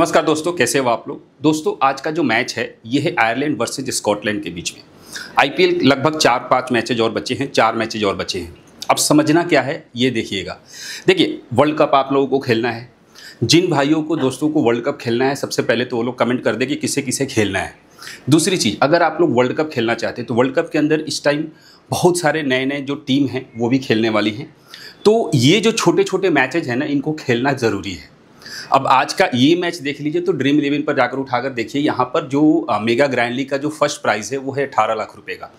नमस्कार दोस्तों कैसे हो आप लोग दोस्तों आज का जो मैच है ये है आयरलैंड वर्सेज स्कॉटलैंड के बीच में आईपीएल लगभग चार पाँच मैचेज और बचे हैं चार मैचेज और बचे हैं अब समझना क्या है ये देखिएगा देखिए वर्ल्ड कप आप लोगों को खेलना है जिन भाइयों को दोस्तों को वर्ल्ड कप खेलना है सबसे पहले तो वो लोग कमेंट कर दें कि किसे किसे खेलना है दूसरी चीज़ अगर आप लोग वर्ल्ड कप खेलना चाहते हैं तो वर्ल्ड कप के अंदर इस टाइम बहुत सारे नए नए जो टीम हैं वो भी खेलने वाली हैं तो ये जो छोटे छोटे मैचेज हैं ना इनको खेलना ज़रूरी है अब आज का ये मैच देख लीजिए तो ड्रीम इलेवन पर जाकर उठाकर देखिए यहाँ पर जो मेगा ग्रैंडली का जो फर्स्ट प्राइज़ है वो है अठारह लाख रुपये का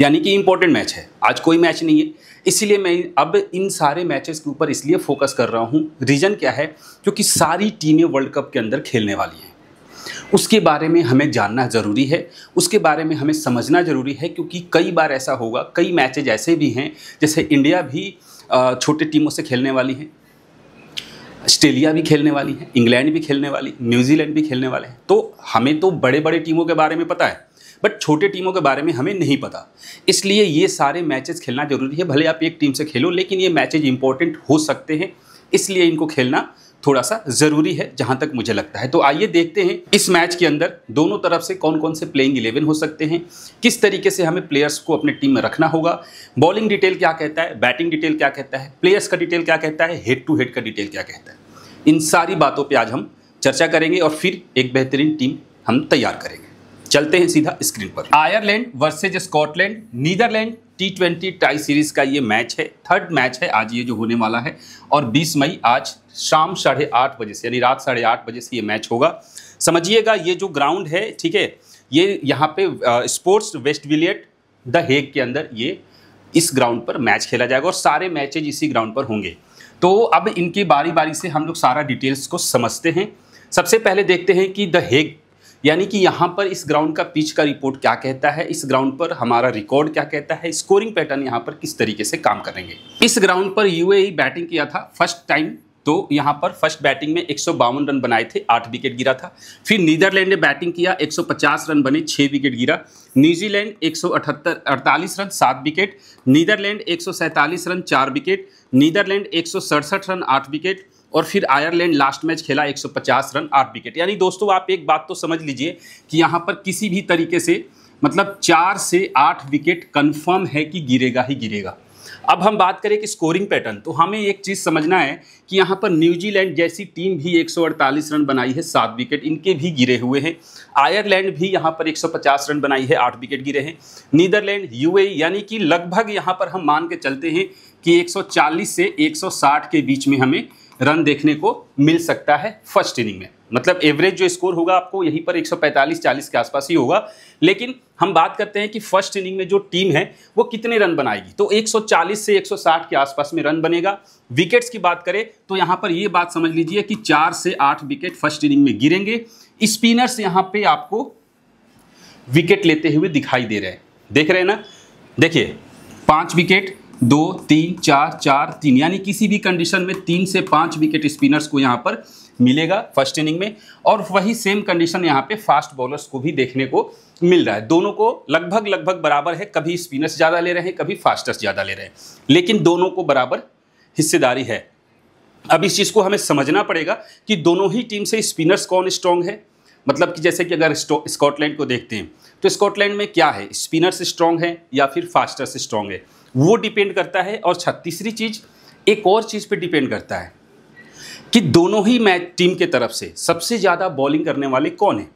यानी कि इंपॉर्टेंट मैच है आज कोई मैच नहीं है इसलिए मैं अब इन सारे मैचेस के ऊपर इसलिए फोकस कर रहा हूँ रीज़न क्या है क्योंकि सारी टीमें वर्ल्ड कप के अंदर खेलने वाली हैं उसके बारे में हमें जानना ज़रूरी है उसके बारे में हमें समझना ज़रूरी है क्योंकि कई बार ऐसा होगा कई मैचेज ऐसे भी हैं जैसे इंडिया भी छोटे टीमों से खेलने वाली हैं ऑस्ट्रेलिया भी खेलने वाली है इंग्लैंड भी खेलने वाली न्यूजीलैंड भी खेलने वाले हैं तो हमें तो बड़े बड़े टीमों के बारे में पता है बट छोटे टीमों के बारे में हमें नहीं पता इसलिए ये सारे मैचेस खेलना जरूरी है भले आप एक टीम से खेलो लेकिन ये मैचेज इंपॉर्टेंट हो सकते हैं इसलिए इनको खेलना थोड़ा सा ज़रूरी है जहां तक मुझे लगता है तो आइए देखते हैं इस मैच के अंदर दोनों तरफ से कौन कौन से प्लेइंग इलेवन हो सकते हैं किस तरीके से हमें प्लेयर्स को अपने टीम में रखना होगा बॉलिंग डिटेल क्या कहता है बैटिंग डिटेल क्या कहता है प्लेयर्स का डिटेल क्या कहता है हेड टू हेड का डिटेल क्या कहता है इन सारी बातों पर आज हम चर्चा करेंगे और फिर एक बेहतरीन टीम हम तैयार करेंगे चलते हैं सीधा स्क्रीन पर Ireland versus Scotland Netherlands T twenty tri series का ये मैच है थर्ड मैच है आज ये जो होने वाला है और 20 मई आज शाम साढ़े आठ बजे से यानी रात साढ़े आठ बजे से ये मैच होगा समझिएगा ये जो ग्राउंड है ठीक है ये यहाँ पे sports Westvliet the Hague के अंदर ये इस ग्राउंड पर मैच खेला जाएगा और सारे मैचेज इसी ग्राउंड पर होंगे तो अब इनकी बारी बारी से हम लोग सारा डिटेल्स को समझते हैं सबसे पहले देखते हैं कि द हेग यानी कि यहाँ पर इस ग्राउंड का पिच का रिपोर्ट क्या कहता है इस ग्राउंड पर हमारा रिकॉर्ड क्या कहता है स्कोरिंग पैटर्न यहाँ पर किस तरीके से काम करेंगे इस ग्राउंड पर यूएई बैटिंग किया था फर्स्ट टाइम तो यहाँ पर फर्स्ट बैटिंग में एक रन बनाए थे आठ विकेट गिरा था फिर नीदरलैंड ने बैटिंग किया एक रन बने छः विकेट गिरा न्यूजीलैंड एक सौ रन सात विकेट नीदरलैंड एक रन चार विकेट नीदरलैंड एक रन आठ विकेट और फिर आयरलैंड लास्ट मैच खेला 150 रन आठ विकेट यानी दोस्तों आप एक बात तो समझ लीजिए कि यहाँ पर किसी भी तरीके से मतलब चार से आठ विकेट कंफर्म है कि गिरेगा ही गिरेगा अब हम बात करें कि स्कोरिंग पैटर्न तो हमें एक चीज़ समझना है कि यहाँ पर न्यूजीलैंड जैसी टीम भी 148 रन बनाई है सात विकेट इनके भी गिरे हुए हैं आयरलैंड भी यहाँ पर 150 रन बनाई है आठ विकेट गिरे हैं नीदरलैंड यूएई यानी कि लगभग यहाँ पर हम मान के चलते हैं कि 140 से 160 के बीच में हमें रन देखने को मिल सकता है फर्स्ट इनिंग में मतलब एवरेज जो स्कोर होगा आपको यहीं पर 145-40 के आसपास ही होगा लेकिन हम बात करते हैं कि फर्स्ट इनिंग में जो टीम है वो कितने रन बनाएगी तो 140 से 160 के आसपास में रन बनेगा विकेट्स की बात करें तो यहाँ पर ये बात समझ लीजिए कि चार से आठ विकेट फर्स्ट इनिंग में गिरेंगे स्पिनर्स यहाँ पे आपको विकेट लेते हुए दिखाई दे रहे हैं देख रहे हैं ना देखिए पाँच विकेट दो तीन चार चार तीन यानी किसी भी कंडीशन में तीन से पाँच विकेट स्पिनर्स को यहाँ पर मिलेगा फर्स्ट इनिंग में और वही सेम कंडीशन यहाँ पे फास्ट बॉलर्स को भी देखने को मिल रहा है दोनों को लगभग लगभग बराबर है कभी स्पिनर्स ज़्यादा ले रहे हैं कभी फास्टर्स ज़्यादा ले रहे हैं लेकिन दोनों को बराबर हिस्सेदारी है अब इस चीज़ को हमें समझना पड़ेगा कि दोनों ही टीम से स्पिनर्स कौन स्ट्रॉन्ग है मतलब कि जैसे कि अगर स्कॉटलैंड को देखते हैं तो स्कॉटलैंड में क्या है स्पिनर्स स्ट्रॉन्ग है या फिर फास्टर्स स्ट्रॉन्ग है वो डिपेंड करता है और तीसरी चीज़ एक और चीज़ पे डिपेंड करता है कि दोनों ही मैच टीम के तरफ से सबसे ज़्यादा बॉलिंग करने वाले कौन हैं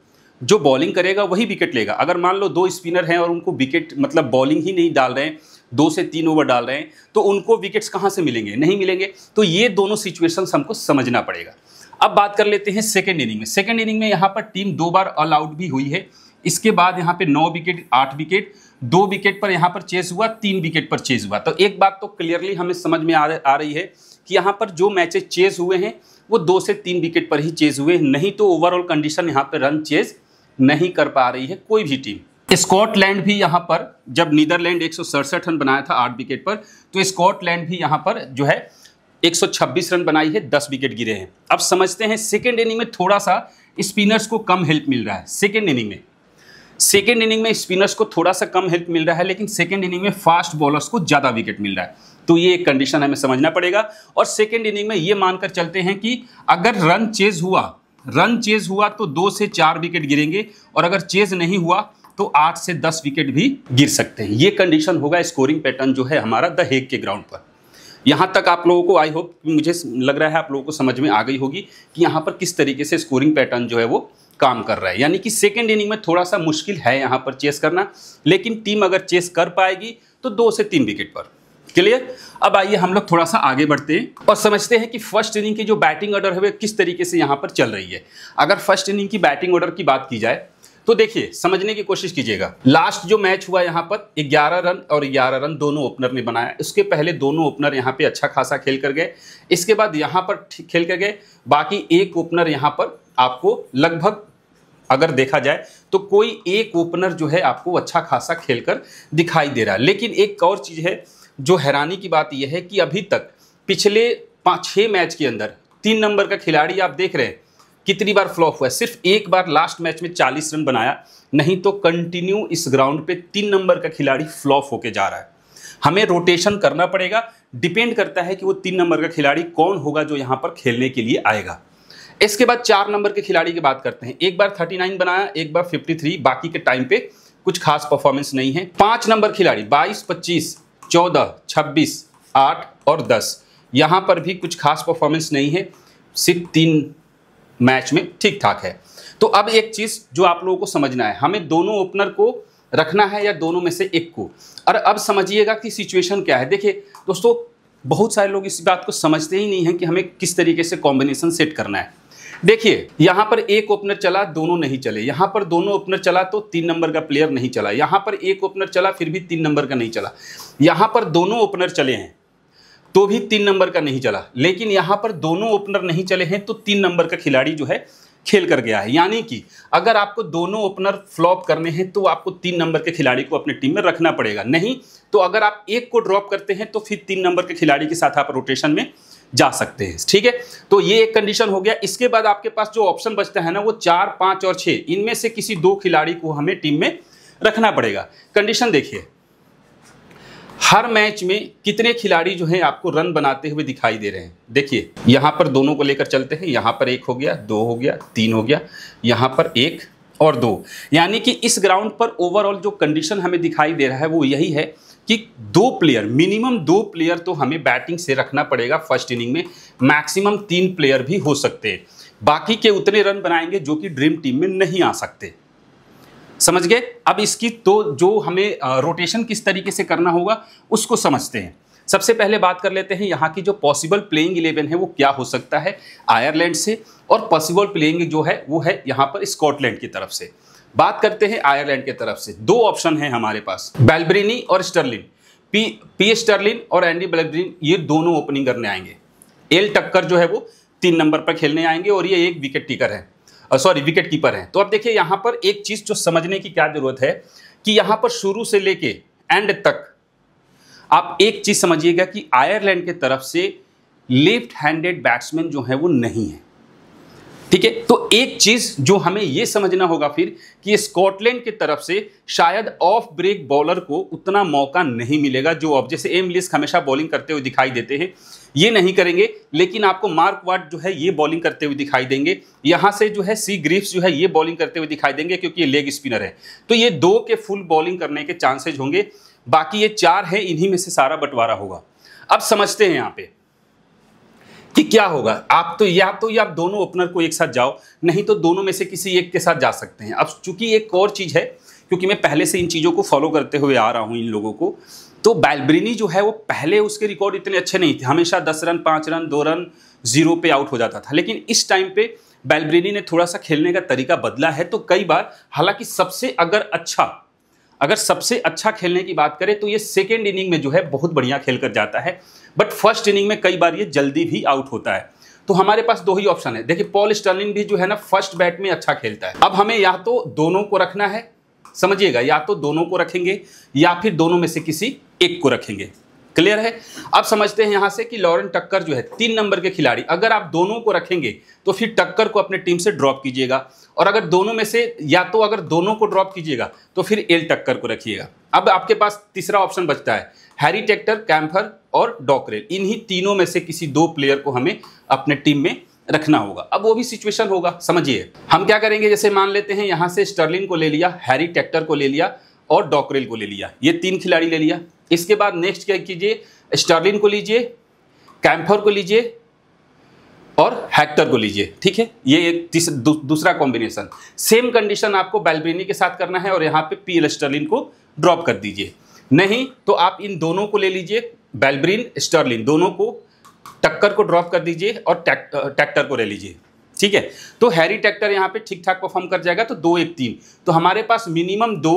जो बॉलिंग करेगा वही विकेट लेगा अगर मान लो दो स्पिनर हैं और उनको विकेट मतलब बॉलिंग ही नहीं डाल रहे हैं दो से तीन ओवर डाल रहे हैं तो उनको विकेट्स कहाँ से मिलेंगे नहीं मिलेंगे तो ये दोनों सिचुएशंस हमको समझना पड़ेगा अब बात कर लेते हैं सेकेंड इनिंग में सेकेंड इनिंग में यहाँ पर टीम दो बार ऑल आउट भी हुई है इसके बाद यहाँ पे नौ विकेट आठ विकेट दो विकेट पर यहाँ पर चेस हुआ तीन विकेट पर चेस हुआ तो एक बात तो क्लियरली हमें समझ में आ, रही है कि यहाँ पर जो मैचेस चेस हुए हैं वो दो से तीन विकेट पर ही चेस हुए नहीं तो ओवरऑल कंडीशन यहाँ पर रन चेस नहीं कर पा रही है कोई भी टीम स्कॉटलैंड भी यहाँ पर जब नीदरलैंड एक रन बनाया था आठ विकेट पर तो स्कॉटलैंड भी यहाँ पर जो है 126 रन बनाई है 10 विकेट गिरे हैं अब समझते हैं सेकेंड इनिंग में थोड़ा सा स्पिनर्स को कम हेल्प मिल रहा है सेकेंड इनिंग में सेकेंड इनिंग में स्पिनर्स को थोड़ा सा कम हेल्प मिल रहा है लेकिन सेकेंड इनिंग में फास्ट बॉलर्स को ज़्यादा विकेट मिल रहा है तो ये एक कंडीशन हमें समझना पड़ेगा और सेकेंड इनिंग में ये मानकर चलते हैं कि अगर रन चेज हुआ रन चेज हुआ तो दो से चार विकेट गिरेंगे और अगर चेज नहीं हुआ तो आठ से दस विकेट भी गिर सकते हैं ये कंडीशन होगा स्कोरिंग पैटर्न जो है हमारा द हेग के ग्राउंड पर यहाँ तक आप लोगों को आई होप मुझे लग रहा है आप लोगों को समझ में आ गई होगी कि यहाँ पर किस तरीके से स्कोरिंग पैटर्न जो है वो काम कर रहा है यानी कि सेकेंड इनिंग में थोड़ा सा मुश्किल है यहाँ पर चेस करना लेकिन टीम अगर चेस कर पाएगी तो दो से तीन विकेट पर क्लियर अब आइए हम लोग थोड़ा सा आगे बढ़ते हैं और समझते हैं कि फर्स्ट इनिंग की जो बैटिंग ऑर्डर है वह किस तरीके से यहाँ पर चल रही है अगर फर्स्ट इनिंग की बैटिंग ऑर्डर की बात की जाए तो देखिए समझने की कोशिश कीजिएगा लास्ट जो मैच हुआ यहाँ पर 11 रन और 11 रन दोनों ओपनर ने बनाया उसके पहले दोनों ओपनर यहाँ पे अच्छा खासा खेल कर गए इसके बाद यहाँ पर खेल कर गए बाकी एक ओपनर यहाँ पर आपको लगभग अगर देखा जाए तो कोई एक ओपनर जो है आपको अच्छा खासा खेलकर दिखाई दे रहा है लेकिन एक और चीज़ है जो हैरानी की बात यह है कि अभी तक पिछले पाँच छः मैच के अंदर तीन नंबर का खिलाड़ी आप देख रहे हैं कितनी बार फ्लॉप हुआ सिर्फ एक बार लास्ट मैच में 40 रन बनाया नहीं तो कंटिन्यू इस ग्राउंड पे तीन नंबर का खिलाड़ी फ्लॉप होके जा रहा है हमें रोटेशन करना पड़ेगा डिपेंड करता है कि वो तीन नंबर का खिलाड़ी कौन होगा जो यहाँ पर खेलने के लिए आएगा इसके बाद चार नंबर के खिलाड़ी की बात करते हैं एक बार 39 बनाया एक बार 53 बाकी के टाइम पे कुछ खास परफॉर्मेंस नहीं है पांच नंबर खिलाड़ी 22, 25, 14, 26, 8 और 10 यहां पर भी कुछ खास परफॉर्मेंस नहीं है सिर्फ तीन मैच में ठीक ठाक है तो अब एक चीज़ जो आप लोगों को समझना है हमें दोनों ओपनर को रखना है या दोनों में से एक को और अब समझिएगा कि सिचुएशन क्या है देखिए दोस्तों बहुत सारे लोग इस बात को समझते ही नहीं हैं कि हमें किस तरीके से कॉम्बिनेशन सेट करना है देखिए यहां पर एक ओपनर चला दोनों नहीं चले यहां पर दोनों ओपनर चला तो तीन नंबर का प्लेयर नहीं चला यहां पर एक ओपनर चला फिर भी तीन नंबर का नहीं चला यहां पर दोनों ओपनर चले हैं तो भी तीन नंबर का नहीं चला लेकिन यहां पर दोनों ओपनर नहीं चले हैं तो तीन नंबर का खिलाड़ी जो है खेल कर गया है यानी कि अगर आपको दोनों ओपनर फ्लॉप करने हैं तो आपको तीन नंबर के खिलाड़ी को अपने टीम में रखना पड़ेगा नहीं तो अगर आप एक को ड्रॉप करते हैं तो फिर तीन नंबर के खिलाड़ी के साथ आप रोटेशन में जा सकते हैं ठीक है तो ये एक कंडीशन हो गया इसके बाद आपके पास जो ऑप्शन बचता है ना वो चार पांच और छह इनमें से किसी दो खिलाड़ी को हमें टीम में रखना पड़ेगा कंडीशन देखिए हर मैच में कितने खिलाड़ी जो हैं आपको रन बनाते हुए दिखाई दे रहे हैं देखिए यहां पर दोनों को लेकर चलते हैं यहां पर एक हो गया दो हो गया तीन हो गया यहां पर एक और दो यानी कि इस ग्राउंड पर ओवरऑल जो कंडीशन हमें दिखाई दे रहा है वो यही है कि दो प्लेयर मिनिमम दो प्लेयर तो हमें बैटिंग से रखना पड़ेगा फर्स्ट इनिंग में मैक्सिमम तीन प्लेयर भी हो सकते हैं बाकी के उतने रन बनाएंगे जो कि ड्रीम टीम में नहीं आ सकते समझ गए अब इसकी तो जो हमें रोटेशन किस तरीके से करना होगा उसको समझते हैं सबसे पहले बात कर लेते हैं यहाँ की जो पॉसिबल प्लेइंग इलेवन है वो क्या हो सकता है आयरलैंड से और पॉसिबल प्लेइंग जो है वो है यहाँ पर स्कॉटलैंड की तरफ से बात करते हैं आयरलैंड की तरफ से दो ऑप्शन है हमारे पास बेलब्रीनी और स्टर्लिन पी पी स्टर्लिन और एंडी बेलब्रीन ये दोनों ओपनिंग करने आएंगे एल टक्कर जो है वो तीन नंबर पर खेलने आएंगे और ये एक विकेट टीकर है सॉरी विकेट कीपर है तो अब देखिए यहाँ पर एक चीज़ जो समझने की क्या जरूरत है कि यहाँ पर शुरू से लेके एंड तक आप एक चीज़ समझिएगा कि आयरलैंड के तरफ से लेफ्ट हैंडेड बैट्समैन जो है वो नहीं है ठीक है तो एक चीज जो हमें यह समझना होगा फिर कि स्कॉटलैंड की तरफ से शायद ऑफ ब्रेक बॉलर को उतना मौका नहीं मिलेगा जो अब जैसे एम लिस्क हमेशा बॉलिंग करते हुए दिखाई देते हैं ये नहीं करेंगे लेकिन आपको मार्क वाट जो है ये बॉलिंग करते हुए दिखाई देंगे यहाँ से जो है सी ग्रीफ्स जो है ये बॉलिंग करते हुए दिखाई देंगे क्योंकि ये लेग स्पिनर है तो ये दो के फुल बॉलिंग करने के चांसेज होंगे बाकी ये चार है इन्हीं में से सारा बंटवारा होगा अब समझते हैं यहाँ पे कि क्या होगा आप तो या तो या आप दोनों ओपनर को एक साथ जाओ नहीं तो दोनों में से किसी एक के साथ जा सकते हैं अब चूंकि एक और चीज़ है क्योंकि मैं पहले से इन चीज़ों को फॉलो करते हुए आ रहा हूं इन लोगों को तो बैलब्रिनी जो है वो पहले उसके रिकॉर्ड इतने अच्छे नहीं थे हमेशा दस रन पांच रन दो रन जीरो पे आउट हो जाता था लेकिन इस टाइम पे बैलब्रिनी ने थोड़ा सा खेलने का तरीका बदला है तो कई बार हालांकि सबसे अगर अच्छा अगर सबसे अच्छा खेलने की बात करें तो ये सेकेंड इनिंग में जो है बहुत बढ़िया खेल कर जाता है बट फर्स्ट इनिंग में कई बार ये जल्दी भी आउट होता है तो हमारे पास दो ही ऑप्शन है देखिए पॉल स्टर्लिन भी जो है ना फर्स्ट बैट में अच्छा खेलता है अब हमें या तो दोनों को रखना है समझिएगा या तो दोनों को रखेंगे या फिर दोनों में से किसी एक को रखेंगे क्लियर है अब समझते हैं यहां से कि लॉरेंट टक्कर जो है तीन नंबर के खिलाड़ी अगर आप दोनों को रखेंगे तो फिर टक्कर को अपने टीम से ड्रॉप कीजिएगा और अगर दोनों में से या तो अगर दोनों को ड्रॉप कीजिएगा तो फिर एल टक्कर को रखिएगा अब आपके पास तीसरा ऑप्शन बचता है हैरी टेक्टर कैम्फर और डॉकरेल इन्हीं तीनों में से किसी दो प्लेयर को हमें अपने टीम में रखना होगा अब वो भी सिचुएशन होगा समझिए हम क्या करेंगे जैसे मान लेते हैं यहाँ से स्टर्लिन को ले लिया हैरी टेक्टर को ले लिया और डॉकरेल को ले लिया ये तीन खिलाड़ी ले लिया इसके बाद नेक्स्ट क्या कीजिए स्टर्लिन को लीजिए कैम्फर को लीजिए और हैक्टर को लीजिए ठीक है ये एक दूसरा कॉम्बिनेशन सेम कंडीशन आपको बेलब्रेनी के साथ करना है और यहाँ पे पी एल स्टर्लिन को ड्रॉप कर दीजिए नहीं तो आप इन दोनों को ले लीजिए बेलब्रीन स्टर्लिन दोनों को टक्कर को ड्रॉप कर दीजिए और ट्रैक्टर को ले लीजिए ठीक है तो हैरी ट्रैक्टर यहाँ पे ठीक ठाक परफॉर्म कर जाएगा तो दो एक तीन तो हमारे पास मिनिमम दो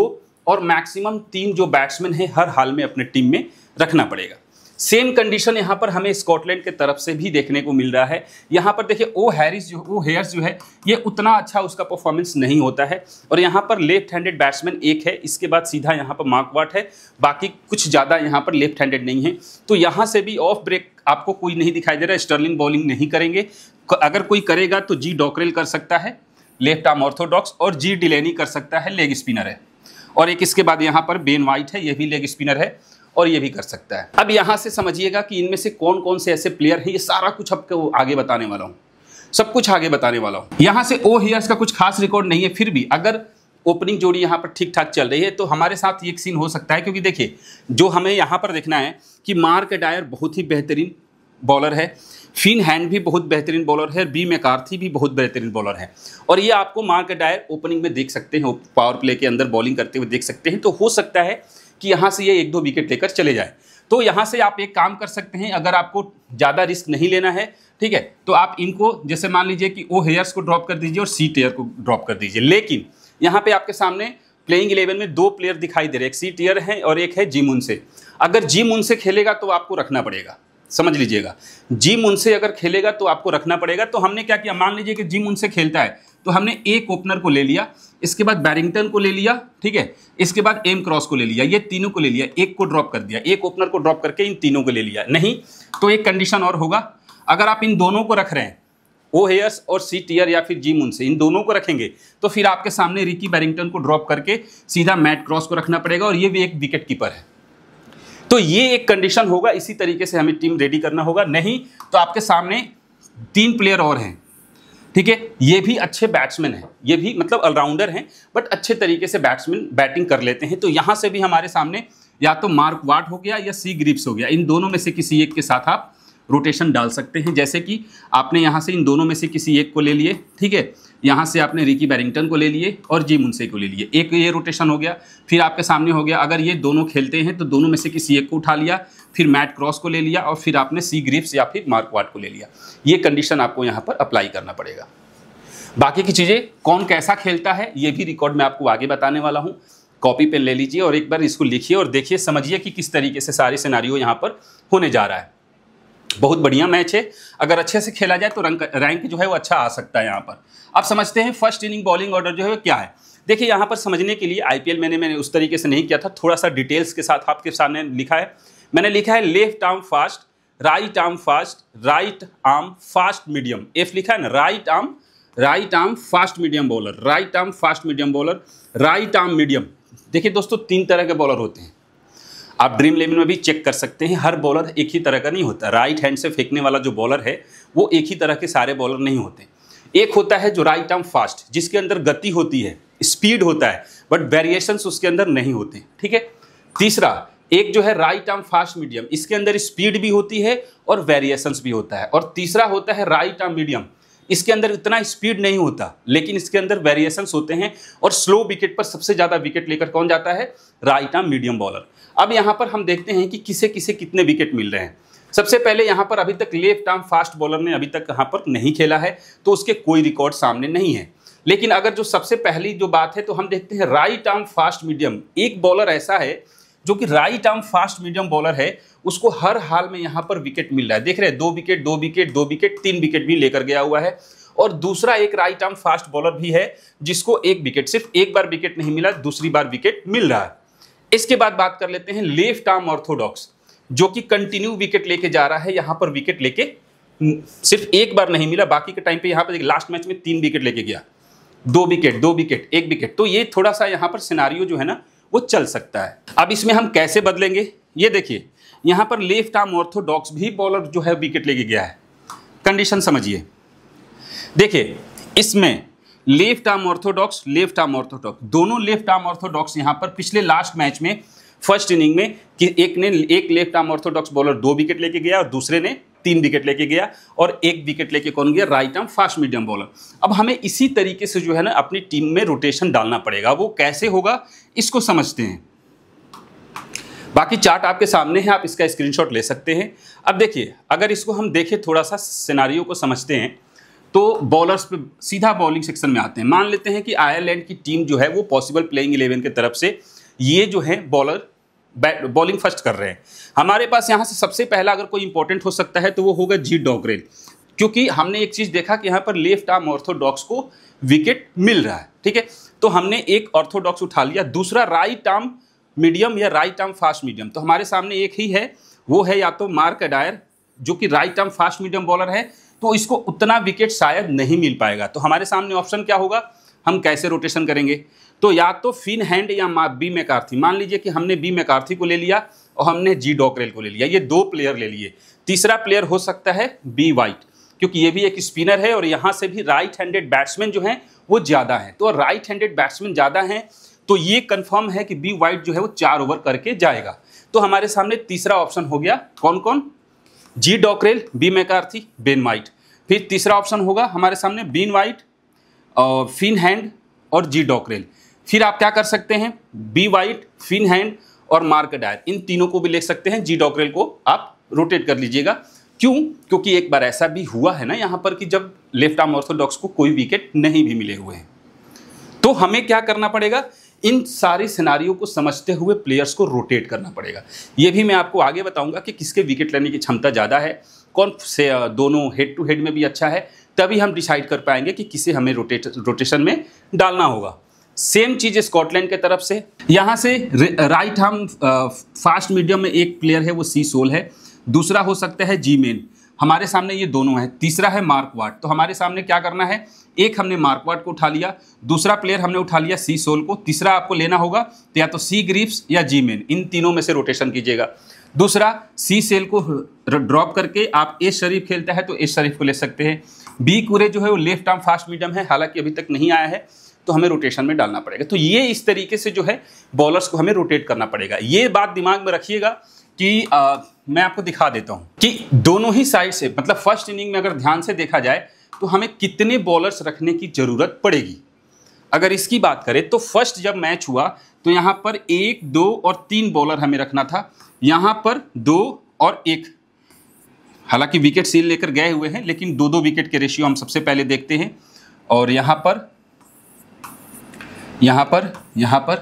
और मैक्सिमम तीन जो बैट्समैन हैं हर हाल में अपने टीम में रखना पड़ेगा सेम कंडीशन यहाँ पर हमें स्कॉटलैंड के तरफ से भी देखने को मिल रहा है यहाँ पर देखिए ओ हैरिस जो ओ हेयर्स जो है ये उतना अच्छा उसका परफॉर्मेंस नहीं होता है और यहाँ पर लेफ्ट हैंडेड बैट्समैन एक है इसके बाद सीधा यहाँ पर मार्कवाट है बाकी कुछ ज़्यादा यहाँ पर लेफ्ट हैंडेड नहीं है तो यहाँ से भी ऑफ ब्रेक आपको कोई नहीं दिखाई दे रहा स्टर्लिंग बॉलिंग नहीं करेंगे अगर कोई करेगा तो जी डॉकरेल कर सकता है लेफ्ट आर्म ऑर्थोडॉक्स और जी डिलेनी कर सकता है लेग स्पिनर है और एक इसके बाद यहाँ पर बेन वाइट है यह भी लेग स्पिनर है और ये भी कर सकता है अब यहाँ से समझिएगा कि इनमें से कौन कौन से ऐसे प्लेयर हैं ये सारा कुछ आपको आगे बताने वाला हूँ सब कुछ आगे बताने वाला हूँ यहाँ से ओ हेयर्स का कुछ खास रिकॉर्ड नहीं है फिर भी अगर ओपनिंग जोड़ी यहाँ पर ठीक ठाक चल रही है तो हमारे साथ एक सीन हो सकता है क्योंकि देखिए जो हमें यहाँ पर देखना है कि मार्क डायर बहुत ही बेहतरीन बॉलर है फिन हैंड भी बहुत बेहतरीन बॉलर है बी मेकार्थी भी बहुत बेहतरीन बॉलर है और ये आपको मार्क डायर ओपनिंग में देख सकते हैं पावर प्ले के अंदर बॉलिंग करते हुए देख सकते हैं तो हो सकता है कि यहाँ से ये एक दो विकेट लेकर चले जाए तो यहाँ से आप एक काम कर सकते हैं अगर आपको ज़्यादा रिस्क नहीं लेना है ठीक है तो आप इनको जैसे मान लीजिए कि ओ हेयर्स को ड्रॉप कर दीजिए और सी टेयर को ड्रॉप कर दीजिए लेकिन यहाँ पे आपके सामने प्लेइंग इलेवन में दो प्लेयर दिखाई दे रहे हैं एक सी टीयर है और एक है जिम उनसे से अगर जिम उनसे खेलेगा तो आपको रखना पड़ेगा समझ लीजिएगा जिम उनसे अगर खेलेगा तो आपको रखना पड़ेगा तो हमने क्या किया मान लीजिए कि जिम उनसे खेलता है तो हमने एक ओपनर को ले लिया इसके बाद बैरिंगटन को ले लिया ठीक है इसके बाद एम क्रॉस को ले लिया ये तीनों को ले लिया एक को ड्रॉप कर दिया एक ओपनर को ड्रॉप करके इन तीनों को ले लिया नहीं तो एक कंडीशन और होगा अगर आप इन दोनों को रख रहे हैं ओ हेयर्स और सी टीयर या फिर जिम उनसे इन दोनों को रखेंगे तो फिर आपके सामने रिकी बैरिंगटन को ड्रॉप करके सीधा मैट क्रॉस को रखना पड़ेगा और ये भी एक विकेट कीपर है तो ये एक कंडीशन होगा इसी तरीके से हमें टीम रेडी करना होगा नहीं तो आपके सामने तीन प्लेयर और हैं ठीक है ये भी अच्छे बैट्समैन हैं ये भी मतलब ऑलराउंडर हैं बट अच्छे तरीके से बैट्समैन बैटिंग कर लेते हैं तो यहाँ से भी हमारे सामने या तो मार्क वाट हो गया या सी ग्रिप्स हो गया इन दोनों में से किसी एक के साथ आप रोटेशन डाल सकते हैं जैसे कि आपने यहाँ से इन दोनों में से किसी एक को ले लिए ठीक है यहाँ से आपने रिकी बैरिंगटन को ले लिए और जी मुंसे को ले लिए एक ये रोटेशन हो गया फिर आपके सामने हो गया अगर ये दोनों खेलते हैं तो दोनों में से किसी एक को उठा लिया फिर मैट क्रॉस को ले लिया और फिर आपने सी ग्रिप्स या फिर मार्कवाट को ले लिया ये कंडीशन आपको यहाँ पर अप्लाई करना पड़ेगा बाकी की चीज़ें कौन कैसा खेलता है ये भी रिकॉर्ड मैं आपको आगे बताने वाला हूँ कॉपी पेन ले लीजिए और एक बार इसको लिखिए और देखिए समझिए कि किस तरीके से सारे सिनारियों यहाँ पर होने जा रहा है बहुत बढ़िया मैच है अगर अच्छे से खेला जाए तो रंक रैंक जो है वो अच्छा आ सकता है यहाँ पर अब समझते हैं फर्स्ट इनिंग बॉलिंग ऑर्डर जो है वो क्या है देखिए यहाँ पर समझने के लिए आईपीएल मैंने मैंने उस तरीके से नहीं किया था थोड़ा सा डिटेल्स के साथ आपके सामने लिखा है मैंने लिखा है left arm fast right arm fast right arm fast medium F लिखा है ना right arm right arm fast medium bowler right arm fast medium bowler right arm medium देखिए दोस्तों तीन तरह के बॉलर होते हैं आप ड्रीम इलेवन में भी चेक कर सकते हैं हर बॉलर एक ही तरह का नहीं होता राइट हैंड से फेंकने वाला जो बॉलर है वो एक ही तरह के सारे बॉलर नहीं होते एक होता है जो राइट आर्म फास्ट जिसके अंदर गति होती है स्पीड होता है बट वेरिएशंस उसके अंदर नहीं होते ठीक है तीसरा एक जो है राइट आर्म फास्ट मीडियम इसके अंदर स्पीड भी होती है और वेरिएशंस भी होता है और तीसरा होता है राइट आर्म मीडियम इसके अंदर इतना स्पीड नहीं होता लेकिन इसके अंदर वेरिएशंस होते हैं और स्लो विकेट पर सबसे ज़्यादा विकेट लेकर कौन जाता है राइट आर्म मीडियम बॉलर अब यहां पर हम देखते हैं कि किसे किसे कितने विकेट मिल रहे हैं सबसे पहले यहां पर अभी तक लेफ्ट आर्म फास्ट बॉलर ने अभी तक यहां पर नहीं खेला है तो उसके कोई रिकॉर्ड सामने नहीं है लेकिन अगर जो सबसे पहली जो बात है तो हम देखते हैं राइट आर्म फास्ट मीडियम एक बॉलर ऐसा है जो कि right arm fast medium bowler है उसको हर हाल में यहाँ पर विकेट मिल रहा है देख रहे हैं दो विकेट दो विकेट दो विकेट तीन विकेट भी लेकर गया हुआ है और दूसरा एक राइट आर्म फास्ट बॉलर भी है जिसको एक विकेट सिर्फ एक बार विकेट नहीं मिला दूसरी बार विकेट मिल रहा है इसके बाद बात कर लेते हैं लेफ्ट आर्म ऑर्थोडॉक्स जो कि कंटिन्यू विकेट लेके जा रहा है यहाँ पर विकेट लेके सिर्फ एक बार नहीं मिला बाकी के टाइम पे यहाँ पर लास्ट मैच में तीन विकेट लेके गया दो विकेट दो विकेट एक विकेट तो ये थोड़ा सा यहाँ पर सिनारियो जो है ना वो चल सकता है अब इसमें हम कैसे बदलेंगे ये देखिए यहाँ पर लेफ्ट आर्म ऑर्थोडॉक्स भी बॉलर जो है विकेट लेके गया है कंडीशन समझिए देखिए इसमें left arm orthodox left arm orthodox दोनों लेफ्ट आर्म ऑर्थोडॉक्स यहाँ पर पिछले लास्ट मैच में फर्स्ट इनिंग में कि एक ने एक लेफ्ट आर्म ऑर्थोडॉक्स बॉलर दो विकेट लेके गया और दूसरे ने तीन विकेट लेके गया और एक विकेट लेके कौन गया right arm fast medium bowler अब हमें इसी तरीके से जो है ना अपनी टीम में रोटेशन डालना पड़ेगा वो कैसे होगा इसको समझते हैं बाकी चार्ट आपके सामने है आप इसका स्क्रीनशॉट ले सकते हैं अब देखिए अगर इसको हम देखें थोड़ा सा सिनारियों को समझते हैं तो बॉलर्स पे सीधा बॉलिंग सेक्शन में आते हैं मान लेते हैं कि आयरलैंड की टीम जो है वो पॉसिबल प्लेइंग इलेवन के तरफ से ये जो है बॉलर बॉलिंग फर्स्ट कर रहे हैं हमारे पास यहाँ से सबसे पहला अगर कोई इंपॉर्टेंट हो सकता है तो वो होगा जी डॉगरेल क्योंकि हमने एक चीज़ देखा कि यहाँ पर लेफ्ट आर्म ऑर्थोडॉक्स को विकेट मिल रहा है ठीक है तो हमने एक ऑर्थोडॉक्स उठा लिया दूसरा राइट आर्म मीडियम या राइट आर्म फास्ट मीडियम तो हमारे सामने एक ही है वो है या तो मार्क अडायर जो कि right arm fast medium bowler है तो इसको उतना विकेट शायद नहीं मिल पाएगा तो हमारे सामने ऑप्शन क्या होगा हम कैसे रोटेशन करेंगे तो या तो फिन हैंड या बी मैकार्थी मान लीजिए कि हमने बी मैकार्थी को ले लिया और हमने जी डॉकरेल को ले लिया ये दो प्लेयर ले लिए तीसरा प्लेयर हो सकता है बी वाइट क्योंकि ये भी एक स्पिनर है और यहाँ से भी राइट हैंडेड बैट्समैन जो हैं वो ज़्यादा हैं तो राइट हैंडेड बैट्समैन ज़्यादा हैं तो ये कन्फर्म है कि बी वाइट जो है वो चार ओवर करके जाएगा तो हमारे सामने तीसरा ऑप्शन हो गया कौन कौन G Dockrell B McCarthy Ben White फिर तीसरा ऑप्शन होगा हमारे सामने बीन वाइट और फिन हैंड और जी डॉकरेल फिर आप क्या कर सकते हैं बी वाइट फिन हैंड और मार्क डायर इन तीनों को भी ले सकते हैं जी डॉक्रेल को आप रोटेट कर लीजिएगा क्यों क्योंकि एक बार ऐसा भी हुआ है ना यहाँ पर कि जब लेफ्ट आर्म ऑर्थोडॉक्स को कोई विकेट नहीं भी मिले हुए हैं तो हमें क्या करना पड़ेगा इन सारे सिनारियों को समझते हुए प्लेयर्स को रोटेट करना पड़ेगा ये भी मैं आपको आगे बताऊंगा कि किसके विकेट लेने की क्षमता ज़्यादा है कौन से दोनों हेड टू हेड में भी अच्छा है तभी हम डिसाइड कर पाएंगे कि किसे हमें रोटेट रोटेशन में डालना होगा सेम चीज स्कॉटलैंड के तरफ से यहाँ से राइट हम फास्ट मीडियम में एक प्लेयर है वो सी सोल है दूसरा हो सकता है जी मेन हमारे सामने ये दोनों है तीसरा है मार्क वाट तो हमारे सामने क्या करना है एक हमने मार्क वाट को उठा लिया दूसरा प्लेयर हमने उठा लिया सी सोल को तीसरा आपको लेना होगा तो या तो सी ग्रीप्स या जी मेन इन तीनों में से रोटेशन कीजिएगा दूसरा सी सेल को ड्रॉप करके आप ए शरीफ खेलता है तो ए शरीफ को ले सकते हैं बी कुरे जो है वो लेफ्ट आर्म फास्ट मीडियम है हालांकि अभी तक नहीं आया है तो हमें रोटेशन में डालना पड़ेगा तो ये इस तरीके से जो है बॉलर्स को हमें रोटेट करना पड़ेगा ये बात दिमाग में रखिएगा कि आ, मैं आपको दिखा देता हूं कि दोनों ही साइड से मतलब फर्स्ट इनिंग में अगर ध्यान से देखा जाए तो हमें कितने बॉलर्स रखने की ज़रूरत पड़ेगी अगर इसकी बात करें तो फर्स्ट जब मैच हुआ तो यहां पर एक दो और तीन बॉलर हमें रखना था यहां पर दो और एक हालांकि विकेट सील लेकर गए हुए हैं लेकिन दो दो विकेट के रेशियो हम सबसे पहले देखते हैं और यहां पर यहाँ पर यहां पर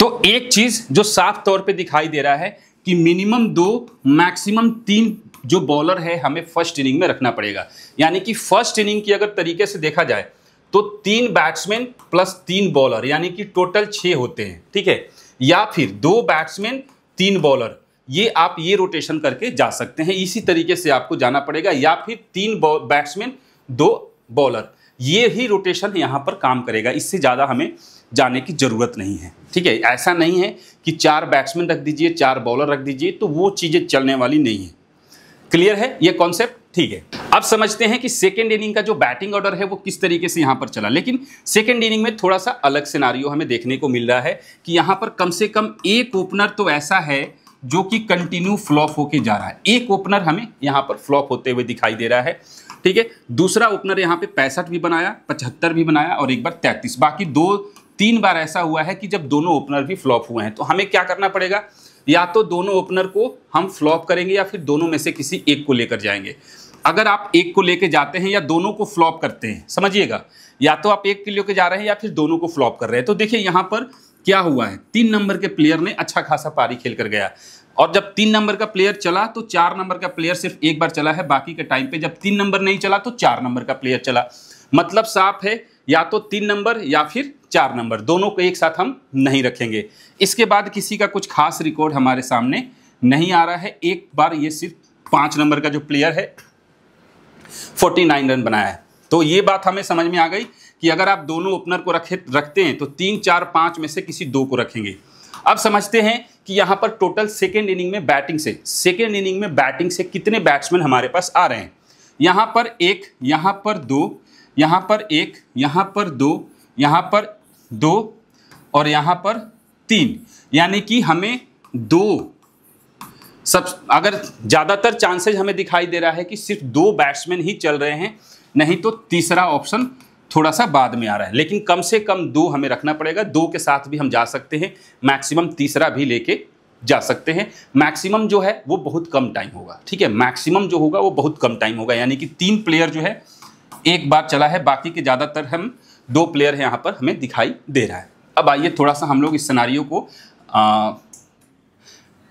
तो एक चीज जो साफ तौर पे दिखाई दे रहा है कि मिनिमम दो मैक्सिमम तीन जो बॉलर है हमें फर्स्ट इनिंग में रखना पड़ेगा यानी कि फर्स्ट इनिंग की अगर तरीके से देखा जाए तो तीन बैट्समैन प्लस तीन बॉलर यानी कि टोटल छः होते हैं ठीक है या फिर दो बैट्समैन तीन बॉलर ये आप ये रोटेशन करके जा सकते हैं इसी तरीके से आपको जाना पड़ेगा या फिर तीन बैट्समैन दो बॉलर ये ही रोटेशन यहाँ पर काम करेगा इससे ज़्यादा हमें जाने की ज़रूरत नहीं है ठीक है ऐसा नहीं है कि चार बैट्समैन रख दीजिए चार बॉलर रख दीजिए तो वो चीज़ें चलने वाली नहीं है क्लियर है ये कॉन्सेप्ट ठीक है अब समझते हैं कि सेकेंड इनिंग का जो बैटिंग ऑर्डर है वो किस तरीके से यहाँ पर चला लेकिन सेकेंड इनिंग में थोड़ा सा अलग सिनारियो हमें देखने को मिल रहा है कि यहाँ पर कम से कम एक ओपनर तो ऐसा है जो कि कंटिन्यू फ्लॉप होके जा रहा है एक ओपनर हमें यहाँ पर फ्लॉप होते हुए दिखाई दे रहा है ठीक है दूसरा ओपनर यहाँ पे पैंसठ भी बनाया पचहत्तर भी बनाया और एक बार तैंतीस बाकी दो तीन बार ऐसा हुआ है कि जब दोनों ओपनर भी फ्लॉप हुए हैं तो हमें क्या करना पड़ेगा या तो दोनों ओपनर को हम फ्लॉप करेंगे या फिर दोनों में से किसी एक को लेकर जाएंगे अगर आप एक को लेकर जाते हैं या दोनों को फ्लॉप करते हैं समझिएगा या तो आप एक के लेके जा रहे हैं या फिर दोनों को फ्लॉप कर रहे हैं तो देखिए यहाँ पर क्या हुआ है तीन नंबर के प्लेयर ने अच्छा खासा पारी खेल कर गया और जब तीन नंबर का प्लेयर चला तो चार नंबर का प्लेयर सिर्फ एक बार चला है बाकी के टाइम पे जब तीन नंबर नहीं चला तो चार नंबर का प्लेयर चला मतलब साफ है या तो तीन नंबर या फिर चार नंबर दोनों को एक साथ हम नहीं रखेंगे इसके बाद किसी का कुछ खास रिकॉर्ड हमारे सामने नहीं आ रहा है एक बार ये सिर्फ पांच नंबर का जो प्लेयर है फोर्टी नाइन रन बनाया है तो ये बात हमें समझ में आ गई कि अगर आप दोनों ओपनर को रखे रखते हैं तो तीन चार पाँच में से किसी दो को रखेंगे अब समझते हैं कि यहाँ पर टोटल सेकेंड इनिंग में बैटिंग से सेकेंड इनिंग में बैटिंग से कितने बैट्समैन हमारे पास आ रहे हैं यहाँ पर एक यहाँ पर दो यहाँ पर एक यहाँ पर दो यहाँ पर दो और यहाँ पर तीन यानी कि हमें दो सब अगर ज़्यादातर चांसेज हमें दिखाई दे रहा है कि सिर्फ दो बैट्समैन ही चल रहे हैं नहीं तो तीसरा ऑप्शन थोड़ा सा बाद में आ रहा है लेकिन कम से कम दो हमें रखना पड़ेगा दो के साथ भी हम जा सकते हैं मैक्सिमम तीसरा भी लेके जा सकते हैं मैक्सिमम जो है वो बहुत कम टाइम होगा ठीक है मैक्सिमम जो होगा वो बहुत कम टाइम होगा यानी कि तीन प्लेयर जो है एक बार चला है बाकी के ज़्यादातर हम दो प्लेयर हैं यहाँ पर हमें दिखाई दे रहा है अब आइए थोड़ा सा हम लोग इस सनारियों को आ,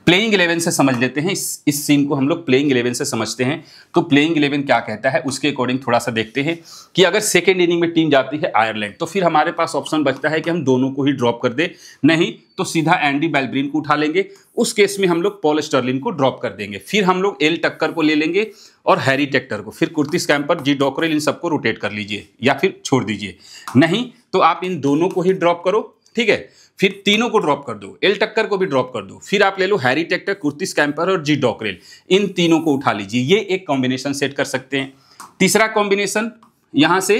प्लेइंग इलेवन से समझ लेते हैं इस इस सीन को हम लोग प्लेइंग इलेवन से समझते हैं तो प्लेइंग इलेवन क्या कहता है उसके अकॉर्डिंग थोड़ा सा देखते हैं कि अगर सेकेंड इनिंग में टीम जाती है आयरलैंड तो फिर हमारे पास ऑप्शन बचता है कि हम दोनों को ही ड्रॉप कर दे नहीं तो सीधा एंडी बैलब्रीन को उठा लेंगे उस केस में हम लोग पॉल स्टर्लिन को ड्रॉप कर देंगे फिर हम लोग एल टक्कर को ले लेंगे और हैरी टेक्टर को फिर कुर्ती स्कैम्पर जी डॉक्रेल इन सबको रोटेट कर लीजिए या फिर छोड़ दीजिए नहीं तो आप इन दोनों को ही ड्रॉप करो ठीक है फिर तीनों को ड्रॉप कर दो एल टक्कर को भी ड्रॉप कर दो फिर आप ले लो हैरी टेक्टर कुर्तिस कैंपर और जी डॉकरेल इन तीनों को उठा लीजिए ये एक कॉम्बिनेशन सेट कर सकते हैं तीसरा कॉम्बिनेशन यहां से